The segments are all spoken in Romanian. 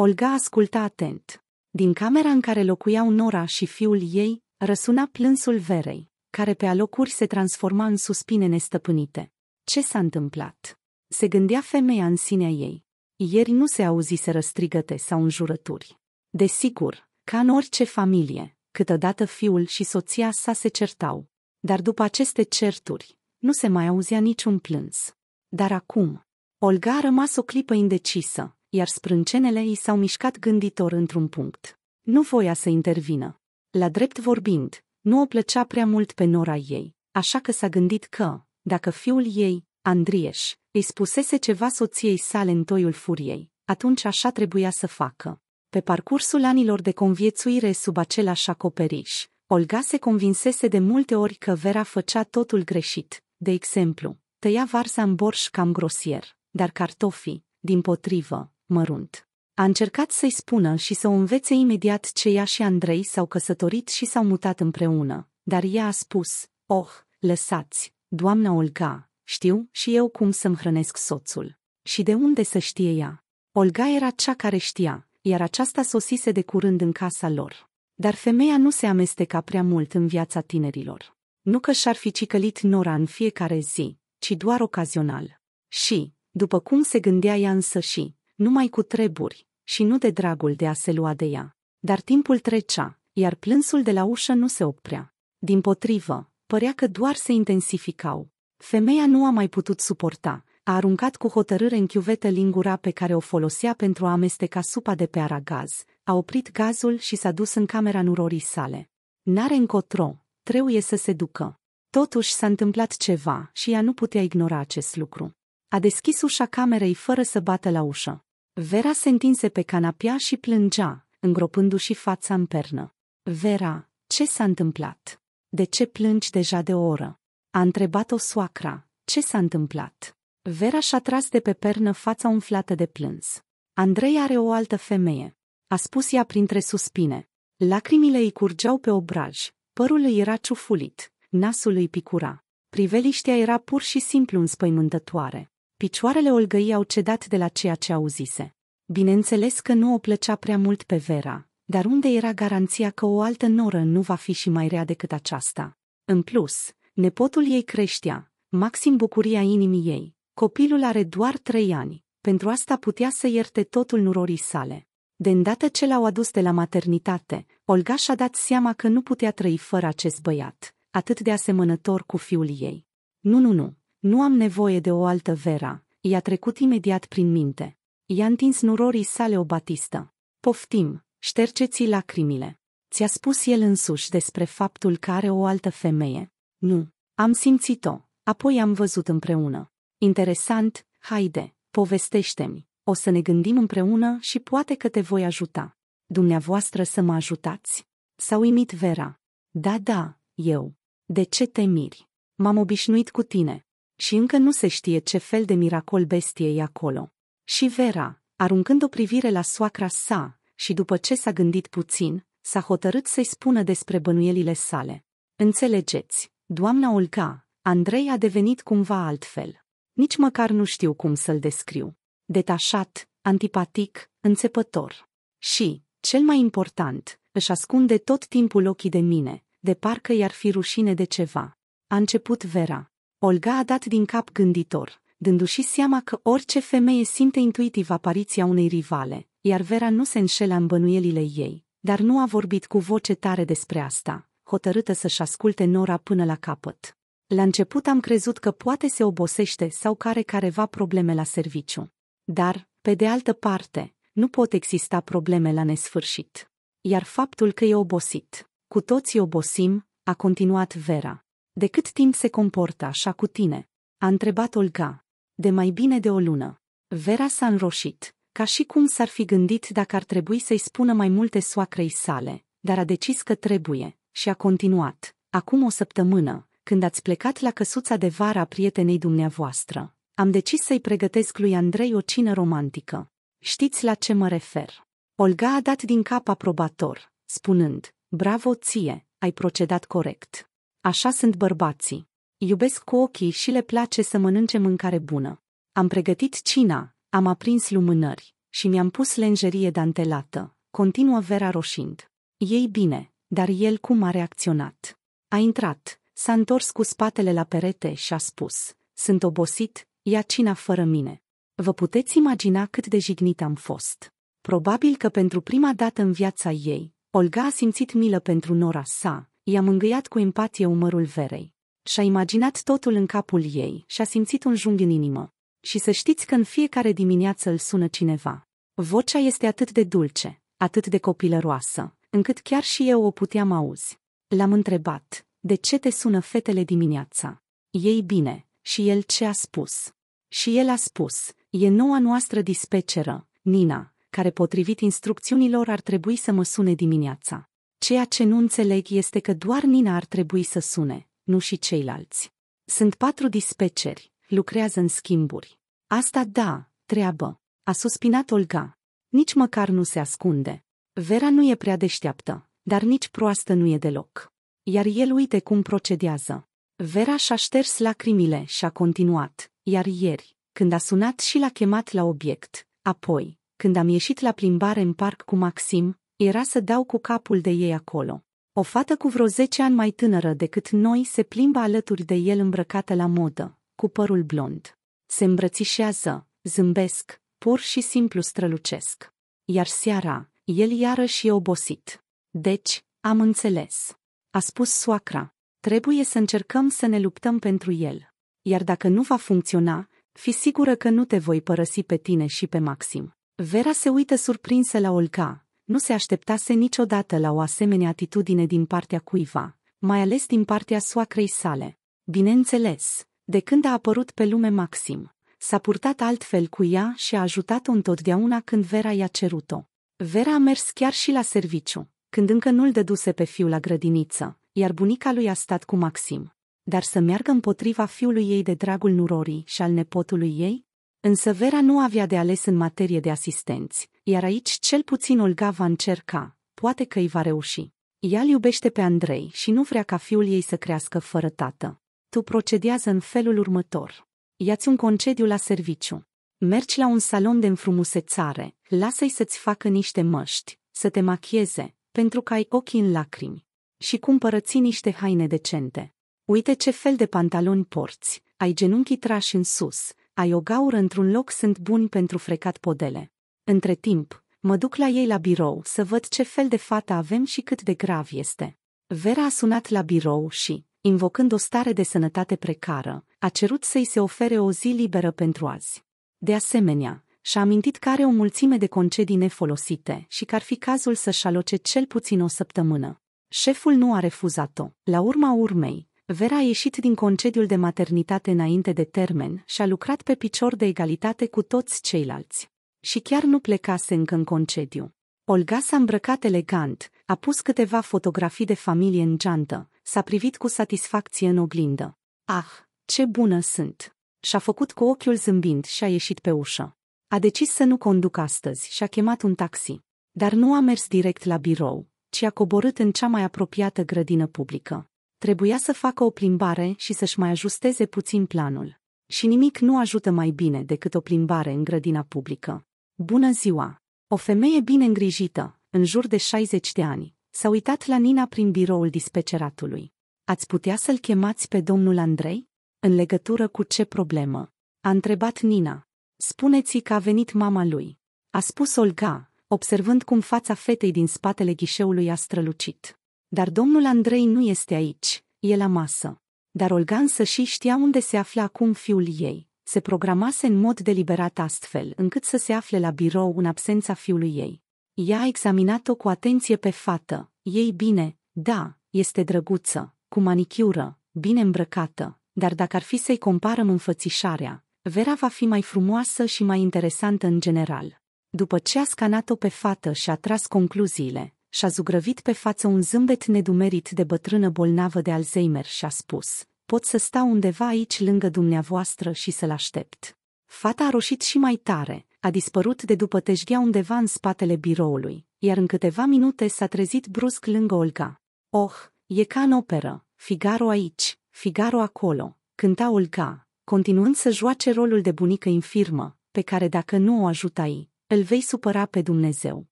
Olga asculta atent. Din camera în care locuiau Nora și fiul ei, răsuna plânsul Verei, care pe alocuri se transforma în suspine nestăpânite. Ce s-a întâmplat? Se gândea femeia în sinea ei. Ieri nu se auzise răstrigăte sau înjurături. Desigur, ca în orice familie, câteodată fiul și soția sa se certau. Dar după aceste certuri, nu se mai auzea niciun plâns. Dar acum, Olga a rămas o clipă indecisă, iar sprâncenele i s-au mișcat gânditor într-un punct. Nu voia să intervină. La drept vorbind, nu o plăcea prea mult pe nora ei, așa că s-a gândit că, dacă fiul ei, Andrieș, îi spusese ceva soției sale în toiul furiei, atunci așa trebuia să facă. Pe parcursul anilor de conviețuire sub același acoperiș, Olga se convinsese de multe ori că Vera făcea totul greșit. De exemplu, tăia varza în borș cam grosier, dar cartofii, din potrivă, mărunt. A încercat să-i spună și să o învețe imediat ce ea și Andrei s-au căsătorit și s-au mutat împreună, dar ea a spus, oh, lăsați, doamna Olga, știu și eu cum să-mi hrănesc soțul. Și de unde să știe ea? Olga era cea care știa, iar aceasta sosise de curând în casa lor. Dar femeia nu se amesteca prea mult în viața tinerilor. Nu că și-ar fi cicălit Nora în fiecare zi, ci doar ocazional. Și, după cum se gândea ea însă și, numai cu treburi, și nu de dragul de a se lua de ea. Dar timpul trecea, iar plânsul de la ușă nu se oprea. Din potrivă, părea că doar se intensificau. Femeia nu a mai putut suporta, a aruncat cu hotărâre în chiuvetă lingura pe care o folosea pentru a amesteca supa de pe aragaz, a oprit gazul și s-a dus în camera nurorii sale. N-are încotro, trebuie să se ducă. Totuși s-a întâmplat ceva și ea nu putea ignora acest lucru. A deschis ușa camerei fără să bată la ușă. Vera se întinse pe canapea și plângea, îngropându-și fața în pernă. Vera, ce s-a întâmplat? De ce plângi deja de o oră? A întrebat-o soacra. Ce s-a întâmplat? Vera și-a tras de pe pernă fața umflată de plâns. Andrei are o altă femeie. A spus ea printre suspine. Lacrimile îi curgeau pe obraj, părul îi era ciufulit, nasul îi picura. Priveliștea era pur și simplu înspăimântătoare. Picioarele Olgăi au cedat de la ceea ce auzise. Bineînțeles că nu o plăcea prea mult pe Vera, dar unde era garanția că o altă noră nu va fi și mai rea decât aceasta? În plus, nepotul ei creștea, maxim bucuria inimii ei. Copilul are doar trei ani, pentru asta putea să ierte totul nurorii sale. De îndată ce l-au adus de la maternitate, Olga și-a dat seama că nu putea trăi fără acest băiat, atât de asemănător cu fiul ei. Nu, nu, nu, nu am nevoie de o altă Vera, i-a trecut imediat prin minte. I-a întins nurorii sale o batistă. Poftim, ștergeți lacrimile. Ți-a spus el însuși despre faptul că are o altă femeie. Nu, am simțit-o, apoi am văzut împreună. Interesant, haide, povestește-mi. O să ne gândim împreună și poate că te voi ajuta. Dumneavoastră să mă ajutați. S-a uimit Vera. Da, da, eu. De ce te miri? M-am obișnuit cu tine și încă nu se știe ce fel de miracol bestie e acolo. Și Vera, aruncând o privire la soacra sa, și după ce s-a gândit puțin, s-a hotărât să-i spună despre bănuielile sale. Înțelegeți, doamna Olga, Andrei a devenit cumva altfel. Nici măcar nu știu cum să-l descriu. Detașat, antipatic, înțepător. Și, cel mai important, își ascunde tot timpul ochii de mine, de parcă i-ar fi rușine de ceva. A început Vera. Olga a dat din cap gânditor, dându-și seama că orice femeie simte intuitiv apariția unei rivale, iar Vera nu se înșela în bănuielile ei, dar nu a vorbit cu voce tare despre asta, hotărâtă să-și asculte Nora până la capăt. La început am crezut că poate se obosește sau care careva probleme la serviciu. Dar, pe de altă parte, nu pot exista probleme la nesfârșit. Iar faptul că e obosit, cu toții obosim, a continuat Vera. De cât timp se comportă așa cu tine? A întrebat Olga. De mai bine de o lună. Vera s-a înroșit, ca și cum s-ar fi gândit dacă ar trebui să-i spună mai multe soacrei sale, dar a decis că trebuie și a continuat. Acum o săptămână, când ați plecat la căsuța de vară a prietenei dumneavoastră, am decis să-i pregătesc lui Andrei o cină romantică. Știți la ce mă refer. Olga a dat din cap aprobator, spunând, bravo ție, ai procedat corect. Așa sunt bărbații. Iubesc cu ochii și le place să mănânce mâncare bună. Am pregătit cina, am aprins lumânări și mi-am pus lenjerie dantelată, continuă Vera roșind. Ei bine, dar el cum a reacționat? A intrat, s-a întors cu spatele la perete și a spus, sunt obosit, ia cina fără mine. Vă puteți imagina cât de jignit am fost. Probabil că pentru prima dată în viața ei, Olga a simțit milă pentru nora sa i-a mângâiat cu empatie umărul verei. Și-a imaginat totul în capul ei și-a simțit un jung în inimă. Și să știți că în fiecare dimineață îl sună cineva. Vocea este atât de dulce, atât de copilăroasă, încât chiar și eu o puteam auzi. L-am întrebat, de ce te sună fetele dimineața? Ei bine, și el ce a spus? Și el a spus, e noua noastră dispeceră, Nina, care potrivit instrucțiunilor ar trebui să mă sune dimineața. Ceea ce nu înțeleg este că doar Nina ar trebui să sune, nu și ceilalți. Sunt patru dispeceri, lucrează în schimburi. Asta da, treabă, a suspinat Olga. Nici măcar nu se ascunde. Vera nu e prea deșteaptă, dar nici proastă nu e deloc. Iar el uite cum procedează. Vera și-a șters lacrimile și a continuat, iar ieri, când a sunat și l-a chemat la obiect, apoi, când am ieșit la plimbare în parc cu Maxim, era să dau cu capul de ei acolo. O fată cu vreo zece ani mai tânără decât noi se plimbă alături de el îmbrăcată la modă, cu părul blond. Se îmbrățișează, zâmbesc, pur și simplu strălucesc. Iar seara, el iarăși e obosit. Deci, am înțeles. A spus soacra. Trebuie să încercăm să ne luptăm pentru el. Iar dacă nu va funcționa, fi sigură că nu te voi părăsi pe tine și pe Maxim. Vera se uită surprinsă la Olga, nu se așteptase niciodată la o asemenea atitudine din partea cuiva, mai ales din partea soacrei sale. Bineînțeles, de când a apărut pe lume Maxim, s-a purtat altfel cu ea și a ajutat-o întotdeauna când Vera i-a cerut-o. Vera a mers chiar și la serviciu, când încă nu-l dăduse pe fiul la grădiniță, iar bunica lui a stat cu Maxim. Dar să meargă împotriva fiului ei de dragul nurorii și al nepotului ei, Însă Vera nu avea de ales în materie de asistenți, iar aici cel puțin Olga va încerca, poate că îi va reuși. Ea îl iubește pe Andrei și nu vrea ca fiul ei să crească fără tată. Tu procedează în felul următor. Ia-ți un concediu la serviciu. Mergi la un salon de înfrumusețare, lasă-i să-ți facă niște măști, să te machieze, pentru că ai ochii în lacrimi. Și cumpărăți niște haine decente. Uite ce fel de pantaloni porți, ai genunchii trași în sus, aiogaur într-un loc sunt buni pentru frecat podele. Între timp, mă duc la ei la birou să văd ce fel de fată avem și cât de grav este. Vera a sunat la birou și, invocând o stare de sănătate precară, a cerut să-i se ofere o zi liberă pentru azi. De asemenea, și-a amintit că are o mulțime de concedii nefolosite și că ar fi cazul să-și aloce cel puțin o săptămână. Șeful nu a refuzat-o. La urma urmei, Vera a ieșit din concediul de maternitate înainte de termen și a lucrat pe picior de egalitate cu toți ceilalți. Și chiar nu plecase încă în concediu. Olga s-a îmbrăcat elegant, a pus câteva fotografii de familie în geantă, s-a privit cu satisfacție în oglindă. Ah, ce bună sunt! Și-a făcut cu ochiul zâmbind și a ieșit pe ușă. A decis să nu conducă astăzi și a chemat un taxi. Dar nu a mers direct la birou, ci a coborât în cea mai apropiată grădină publică. Trebuia să facă o plimbare și să-și mai ajusteze puțin planul. Și nimic nu ajută mai bine decât o plimbare în grădina publică. Bună ziua! O femeie bine îngrijită, în jur de 60 de ani, s-a uitat la Nina prin biroul dispeceratului. Ați putea să-l chemați pe domnul Andrei? În legătură cu ce problemă? A întrebat Nina. Spuneți-i că a venit mama lui. A spus Olga, observând cum fața fetei din spatele ghișeului a strălucit. Dar domnul Andrei nu este aici, e la masă. Dar Olgan să și știa unde se afla acum fiul ei. Se programase în mod deliberat astfel, încât să se afle la birou în absența fiului ei. Ea a examinat-o cu atenție pe fată. Ei bine, da, este drăguță, cu manichiură, bine îmbrăcată, dar dacă ar fi să-i comparăm înfățișarea, Vera va fi mai frumoasă și mai interesantă în general. După ce a scanat-o pe fată și a tras concluziile, și-a zugrăvit pe față un zâmbet nedumerit de bătrână bolnavă de Alzheimer și a spus, pot să stau undeva aici lângă dumneavoastră și să-l aștept. Fata a roșit și mai tare, a dispărut de după tejdea undeva în spatele biroului, iar în câteva minute s-a trezit brusc lângă Olga. Oh, e ca în operă, Figaro aici, Figaro acolo, cânta Olga, continuând să joace rolul de bunică infirmă, pe care dacă nu o ajutai, îl vei supăra pe Dumnezeu.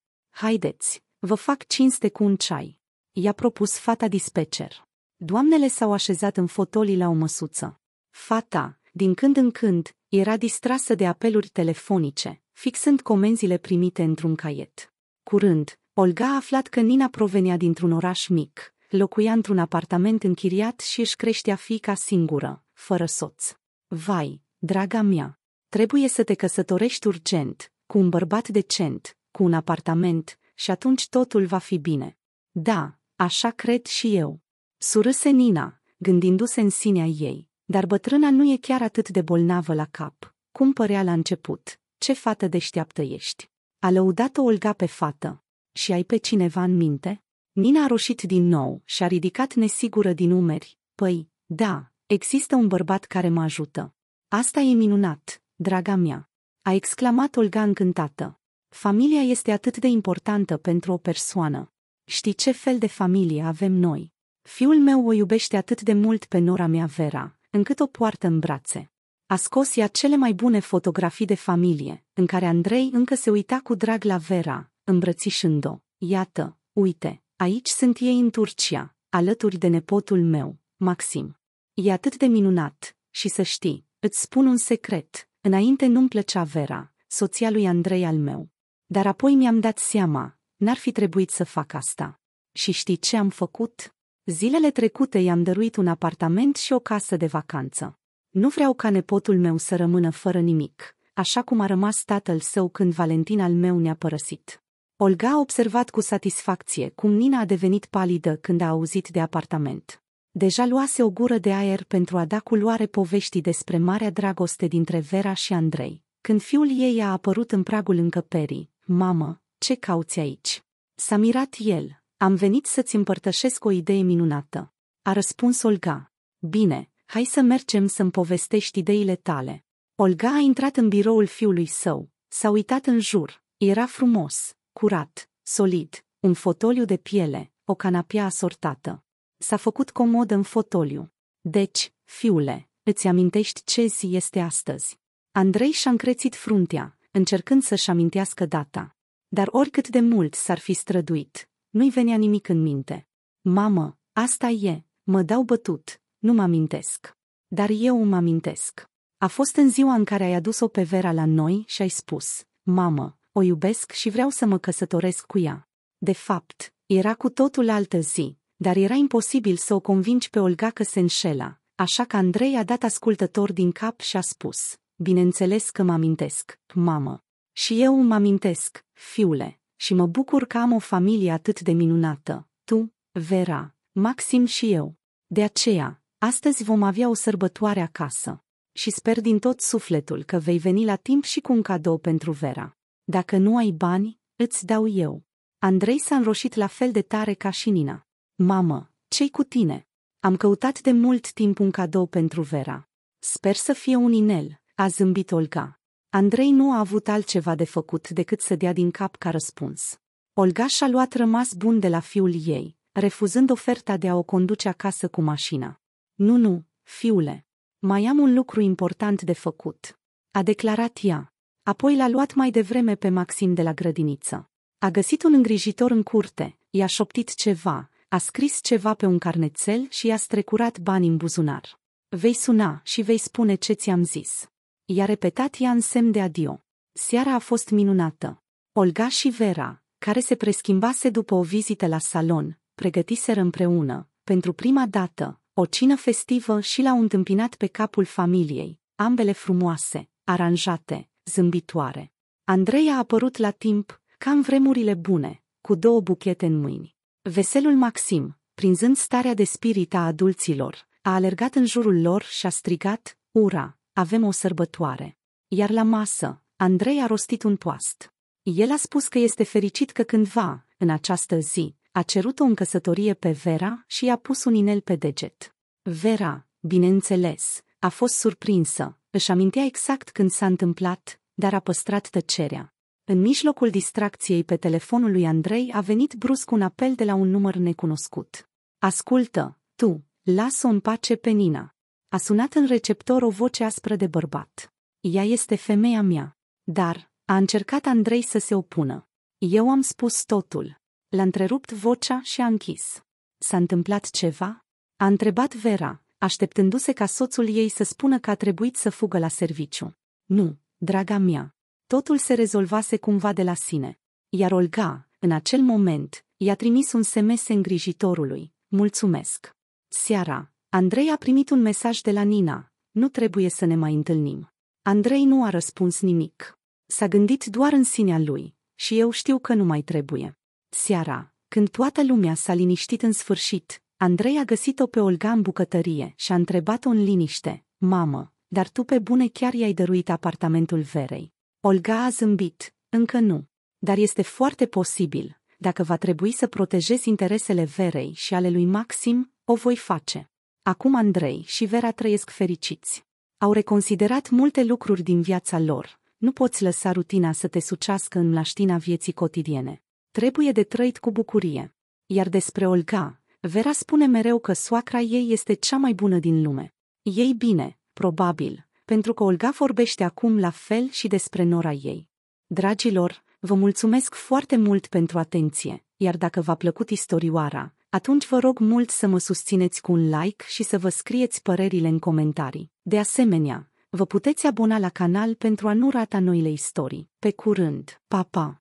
Haideți! Vă fac cinste cu un ceai. I-a propus fata dispecer. Doamnele s-au așezat în fotolii la o măsuță. Fata, din când în când, era distrasă de apeluri telefonice, fixând comenzile primite într-un caiet. Curând, Olga a aflat că Nina provenea dintr-un oraș mic, locuia într-un apartament închiriat și își creștea fica singură, fără soț. Vai, draga mea, trebuie să te căsătorești urgent, cu un bărbat decent, cu un apartament, și atunci totul va fi bine. Da, așa cred și eu. Surâse Nina, gândindu-se în sinea ei, dar bătrâna nu e chiar atât de bolnavă la cap, cum părea la început. Ce fată deșteaptă ești! A lăudat-o Olga pe fată. Și ai pe cineva în minte? Nina a roșit din nou și a ridicat nesigură din umeri. Păi, da, există un bărbat care mă ajută. Asta e minunat, draga mea. A exclamat Olga încântată. Familia este atât de importantă pentru o persoană. Știi ce fel de familie avem noi? Fiul meu o iubește atât de mult pe nora mea Vera, încât o poartă în brațe. A scos ea cele mai bune fotografii de familie, în care Andrei încă se uita cu drag la Vera, îmbrățișând-o. Iată, uite, aici sunt ei în Turcia, alături de nepotul meu, Maxim. E atât de minunat, și să știi, îți spun un secret, înainte nu-mi plăcea Vera, soția lui Andrei al meu. Dar apoi mi-am dat seama, n-ar fi trebuit să fac asta. Și știi ce am făcut? Zilele trecute i-am dăruit un apartament și o casă de vacanță. Nu vreau ca nepotul meu să rămână fără nimic, așa cum a rămas tatăl său când Valentin al meu ne-a părăsit. Olga a observat cu satisfacție cum Nina a devenit palidă când a auzit de apartament. Deja luase o gură de aer pentru a da culoare poveștii despre marea dragoste dintre Vera și Andrei, când fiul ei a apărut în pragul încăperii, Mamă, ce cauți aici? S-a mirat el. Am venit să-ți împărtășesc o idee minunată. A răspuns Olga. Bine, hai să mergem să-mi povestești ideile tale. Olga a intrat în biroul fiului său, s-a uitat în jur. Era frumos, curat, solid, un fotoliu de piele, o canapea asortată. S-a făcut comod în fotoliu. Deci, fiule, îți amintești ce zi este astăzi? Andrei și-a încrețit fruntea, încercând să-și amintească data. Dar oricât de mult s-ar fi străduit, nu-i venea nimic în minte. Mamă, asta e, mă dau bătut, nu mă amintesc. Dar eu îmi amintesc. A fost în ziua în care ai adus-o pe Vera la noi și ai spus, mamă, o iubesc și vreau să mă căsătoresc cu ea. De fapt, era cu totul altă zi, dar era imposibil să o convingi pe Olga că se înșela, așa că Andrei a dat ascultător din cap și a spus, Bineînțeles că mă amintesc, mamă. Și eu mă amintesc, fiule, și mă bucur că am o familie atât de minunată, tu, Vera, Maxim și eu. De aceea, astăzi vom avea o sărbătoare acasă. Și sper din tot sufletul că vei veni la timp și cu un cadou pentru Vera. Dacă nu ai bani, îți dau eu. Andrei s-a înroșit la fel de tare ca și Nina. Mamă, ce-i cu tine? Am căutat de mult timp un cadou pentru Vera. Sper să fie un inel, a zâmbit Olga. Andrei nu a avut altceva de făcut decât să dea din cap ca răspuns. Olga și-a luat rămas bun de la fiul ei, refuzând oferta de a o conduce acasă cu mașina. Nu, nu, fiule. Mai am un lucru important de făcut. A declarat ea. Apoi l-a luat mai devreme pe Maxim de la grădiniță. A găsit un îngrijitor în curte, i-a șoptit ceva, a scris ceva pe un carnețel și i-a strecurat bani în buzunar. Vei suna și vei spune ce ți-am zis. I-a repetat ea în semn de adio. Seara a fost minunată. Olga și Vera, care se preschimbase după o vizită la salon, pregătiseră împreună, pentru prima dată, o cină festivă și l-au întâmpinat pe capul familiei, ambele frumoase, aranjate, zâmbitoare. Andrei a apărut la timp, ca în vremurile bune, cu două buchete în mâini. Veselul Maxim, prinzând starea de spirit a adulților, a alergat în jurul lor și a strigat, ura, avem o sărbătoare. Iar la masă, Andrei a rostit un toast. El a spus că este fericit că cândva, în această zi, a cerut-o în căsătorie pe Vera și i-a pus un inel pe deget. Vera, bineînțeles, a fost surprinsă, își amintea exact când s-a întâmplat, dar a păstrat tăcerea. În mijlocul distracției pe telefonul lui Andrei a venit brusc un apel de la un număr necunoscut. Ascultă, tu, lasă-o în pace pe Nina. A sunat în receptor o voce aspră de bărbat. Ea este femeia mea. Dar, a încercat Andrei să se opună. Eu am spus totul. L-a întrerupt vocea și a închis. S-a întâmplat ceva? A întrebat Vera, așteptându-se ca soțul ei să spună că a trebuit să fugă la serviciu. Nu, draga mea. Totul se rezolvase cumva de la sine. Iar Olga, în acel moment, i-a trimis un SMS îngrijitorului. Mulțumesc. Seara, Andrei a primit un mesaj de la Nina, nu trebuie să ne mai întâlnim. Andrei nu a răspuns nimic. S-a gândit doar în sinea lui, și eu știu că nu mai trebuie. Seara, când toată lumea s-a liniștit în sfârșit, Andrei a găsit-o pe Olga în bucătărie și a întrebat-o în liniște, Mamă, dar tu pe bune chiar i-ai dăruit apartamentul Verei. Olga a zâmbit, încă nu. Dar este foarte posibil, dacă va trebui să protejez interesele Verei și ale lui Maxim, o voi face. Acum Andrei și Vera trăiesc fericiți. Au reconsiderat multe lucruri din viața lor. Nu poți lăsa rutina să te sucească în laștina vieții cotidiene. Trebuie de trăit cu bucurie. Iar despre Olga, Vera spune mereu că soacra ei este cea mai bună din lume. Ei bine, probabil, pentru că Olga vorbește acum la fel și despre nora ei. Dragilor, vă mulțumesc foarte mult pentru atenție, iar dacă v-a plăcut istorioara, atunci vă rog mult să mă susțineți cu un like și să vă scrieți părerile în comentarii. De asemenea, vă puteți abona la canal pentru a nu rata noile istorii. Pe curând, pa, pa!